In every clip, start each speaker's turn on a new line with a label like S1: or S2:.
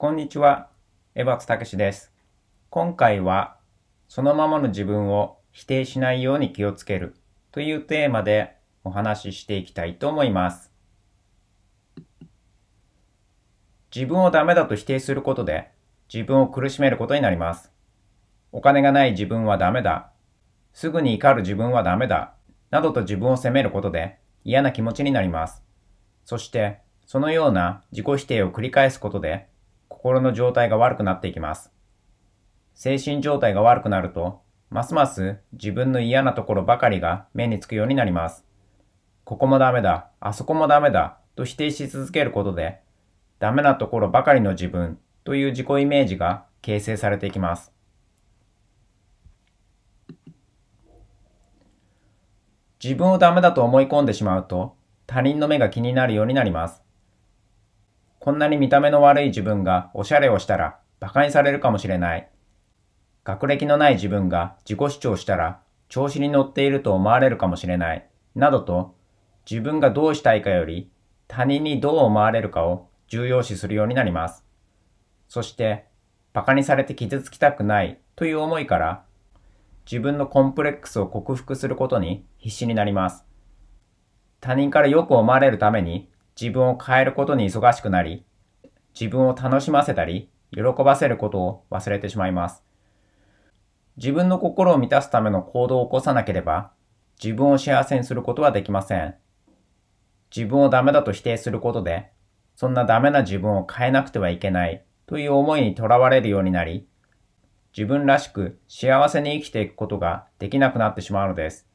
S1: こんにちは、江松武です。今回は、そのままの自分を否定しないように気をつけるというテーマでお話ししていきたいと思います。自分をダメだと否定することで自分を苦しめることになります。お金がない自分はダメだ。すぐに怒る自分はダメだ。などと自分を責めることで嫌な気持ちになります。そして、そのような自己否定を繰り返すことで心の状態が悪くなっていきます。精神状態が悪くなると、ますます自分の嫌なところばかりが目につくようになります。ここもダメだ、あそこもダメだと否定し続けることで、ダメなところばかりの自分という自己イメージが形成されていきます。自分をダメだと思い込んでしまうと、他人の目が気になるようになります。こんなに見た目の悪い自分がおしゃれをしたら馬鹿にされるかもしれない。学歴のない自分が自己主張したら調子に乗っていると思われるかもしれない。などと、自分がどうしたいかより他人にどう思われるかを重要視するようになります。そして、馬鹿にされて傷つきたくないという思いから自分のコンプレックスを克服することに必死になります。他人からよく思われるために自分を変えることに忙しくなり、自分を楽しませたり、喜ばせることを忘れてしまいます。自分の心を満たすための行動を起こさなければ、自分を幸せにすることはできません。自分をダメだと否定することで、そんなダメな自分を変えなくてはいけないという思いにとらわれるようになり、自分らしく幸せに生きていくことができなくなってしまうのです。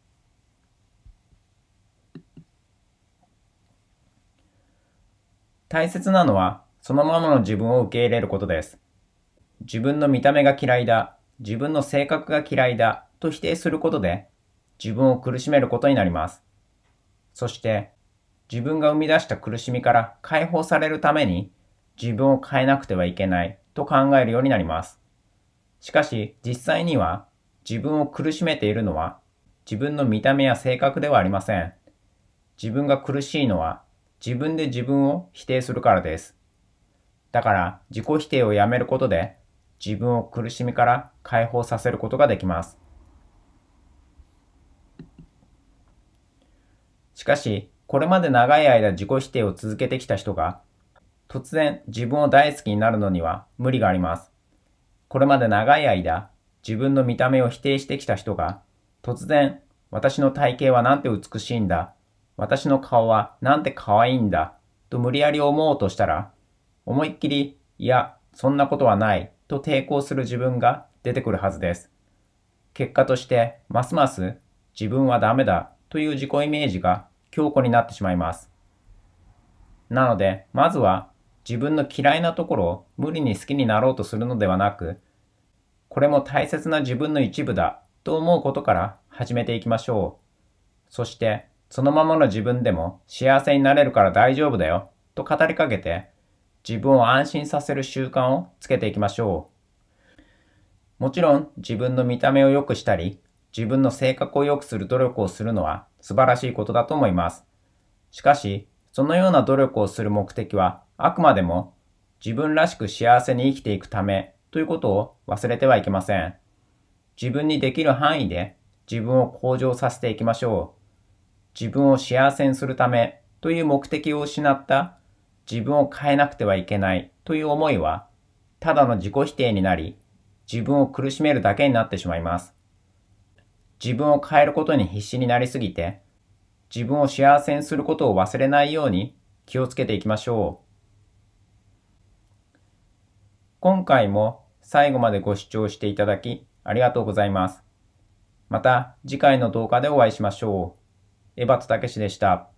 S1: 大切なのは、そのままの自分を受け入れることです。自分の見た目が嫌いだ、自分の性格が嫌いだと否定することで、自分を苦しめることになります。そして、自分が生み出した苦しみから解放されるために、自分を変えなくてはいけないと考えるようになります。しかし、実際には、自分を苦しめているのは、自分の見た目や性格ではありません。自分が苦しいのは、自分で自分を否定するからです。だから自己否定をやめることで自分を苦しみから解放させることができます。しかし、これまで長い間自己否定を続けてきた人が、突然自分を大好きになるのには無理があります。これまで長い間、自分の見た目を否定してきた人が、突然、私の体型はなんて美しいんだ私の顔はなんて可愛いんだと無理やり思おうとしたら、思いっきり、いや、そんなことはないと抵抗する自分が出てくるはずです。結果として、ますます自分はダメだという自己イメージが強固になってしまいます。なので、まずは自分の嫌いなところを無理に好きになろうとするのではなく、これも大切な自分の一部だと思うことから始めていきましょう。そして、そのままの自分でも幸せになれるから大丈夫だよと語りかけて自分を安心させる習慣をつけていきましょう。もちろん自分の見た目を良くしたり自分の性格を良くする努力をするのは素晴らしいことだと思います。しかし、そのような努力をする目的はあくまでも自分らしく幸せに生きていくためということを忘れてはいけません。自分にできる範囲で自分を向上させていきましょう。自分を幸せにするためという目的を失った自分を変えなくてはいけないという思いは、ただの自己否定になり、自分を苦しめるだけになってしまいます。自分を変えることに必死になりすぎて、自分を幸せにすることを忘れないように気をつけていきましょう。今回も最後までご視聴していただきありがとうございます。また次回の動画でお会いしましょう。江端武史でした。